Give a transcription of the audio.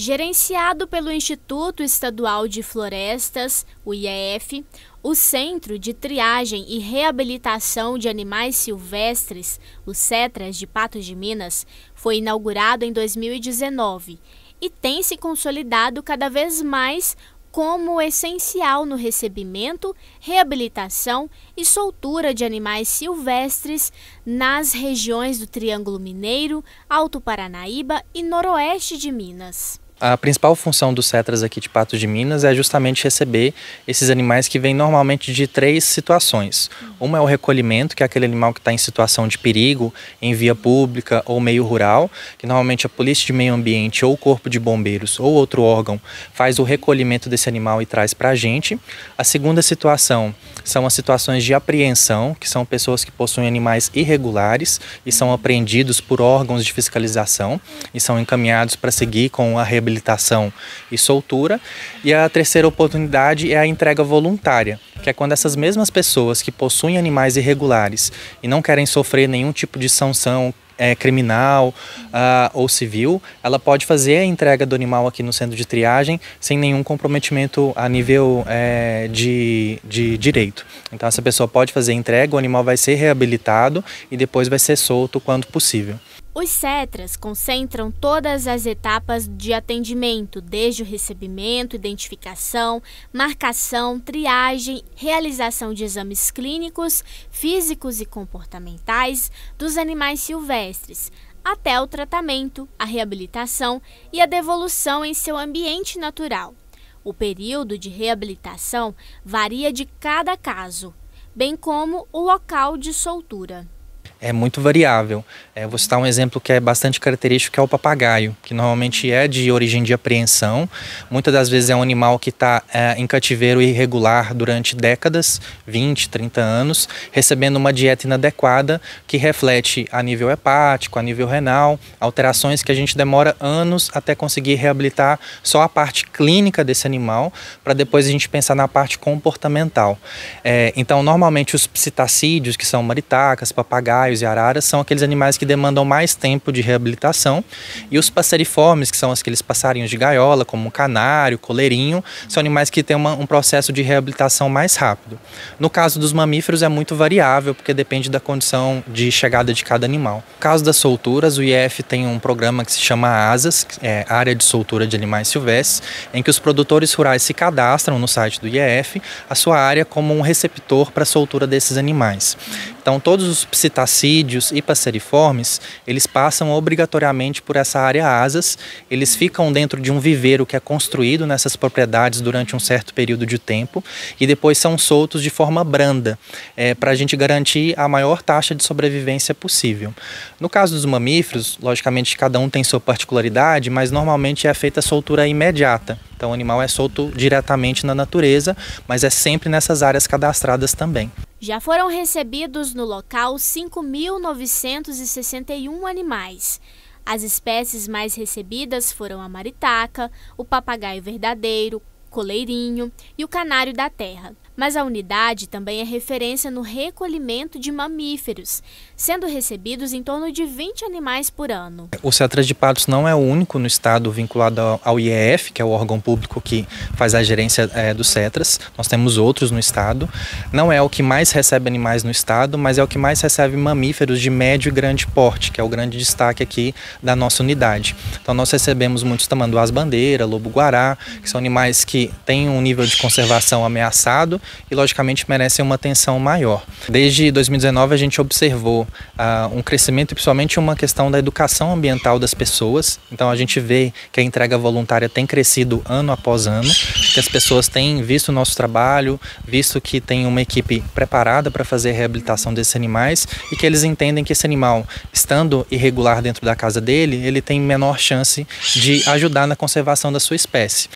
Gerenciado pelo Instituto Estadual de Florestas, o IEF, o Centro de Triagem e Reabilitação de Animais Silvestres, o CETRAS de Patos de Minas, foi inaugurado em 2019 e tem se consolidado cada vez mais como essencial no recebimento, reabilitação e soltura de animais silvestres nas regiões do Triângulo Mineiro, Alto Paranaíba e Noroeste de Minas a principal função dos cetras aqui de Patos de Minas é justamente receber esses animais que vêm normalmente de três situações. Uma é o recolhimento, que é aquele animal que está em situação de perigo, em via pública ou meio rural, que normalmente a Polícia de Meio Ambiente ou o Corpo de Bombeiros ou outro órgão faz o recolhimento desse animal e traz para a gente. A segunda situação são as situações de apreensão, que são pessoas que possuem animais irregulares e são apreendidos por órgãos de fiscalização e são encaminhados para seguir com a reabilitação reabilitação e soltura. E a terceira oportunidade é a entrega voluntária, que é quando essas mesmas pessoas que possuem animais irregulares e não querem sofrer nenhum tipo de sanção é, criminal uh, ou civil, ela pode fazer a entrega do animal aqui no centro de triagem sem nenhum comprometimento a nível é, de, de direito. Então, essa pessoa pode fazer a entrega, o animal vai ser reabilitado e depois vai ser solto quando possível. Os CETRAS concentram todas as etapas de atendimento, desde o recebimento, identificação, marcação, triagem, realização de exames clínicos, físicos e comportamentais dos animais silvestres, até o tratamento, a reabilitação e a devolução em seu ambiente natural. O período de reabilitação varia de cada caso, bem como o local de soltura é muito variável. É, vou citar um exemplo que é bastante característico, que é o papagaio, que normalmente é de origem de apreensão. Muitas das vezes é um animal que está é, em cativeiro irregular durante décadas, 20, 30 anos, recebendo uma dieta inadequada que reflete a nível hepático, a nível renal, alterações que a gente demora anos até conseguir reabilitar só a parte clínica desse animal, para depois a gente pensar na parte comportamental. É, então, normalmente os psitacídeos, que são maritacas, papagaios, e araras são aqueles animais que demandam mais tempo de reabilitação. E os passeriformes, que são aqueles passarinhos de gaiola, como o canário, coleirinho, são animais que têm uma, um processo de reabilitação mais rápido. No caso dos mamíferos, é muito variável, porque depende da condição de chegada de cada animal. No caso das solturas, o IEF tem um programa que se chama ASAS, é, Área de Soltura de Animais Silvestres, em que os produtores rurais se cadastram no site do IEF a sua área como um receptor para a soltura desses animais. Então, todos os psitacídeos e passeriformes, eles passam obrigatoriamente por essa área asas, eles ficam dentro de um viveiro que é construído nessas propriedades durante um certo período de tempo e depois são soltos de forma branda, é, para a gente garantir a maior taxa de sobrevivência possível. No caso dos mamíferos, logicamente cada um tem sua particularidade, mas normalmente é feita a soltura imediata. Então, o animal é solto diretamente na natureza, mas é sempre nessas áreas cadastradas também. Já foram recebidos no local 5.961 animais. As espécies mais recebidas foram a maritaca, o papagaio verdadeiro, coleirinho e o canário da terra. Mas a unidade também é referência no recolhimento de mamíferos, sendo recebidos em torno de 20 animais por ano. O Cetras de Patos não é o único no estado vinculado ao IEF, que é o órgão público que faz a gerência é, dos Cetras. Nós temos outros no estado. Não é o que mais recebe animais no estado, mas é o que mais recebe mamíferos de médio e grande porte, que é o grande destaque aqui da nossa unidade. Então nós recebemos muitos tamanduás bandeira, lobo-guará, que são animais que têm um nível de conservação ameaçado e, logicamente, merecem uma atenção maior. Desde 2019, a gente observou uh, um crescimento, principalmente uma questão da educação ambiental das pessoas. Então, a gente vê que a entrega voluntária tem crescido ano após ano, que as pessoas têm visto o nosso trabalho, visto que tem uma equipe preparada para fazer a reabilitação desses animais e que eles entendem que esse animal, estando irregular dentro da casa dele, ele tem menor chance de ajudar na conservação da sua espécie.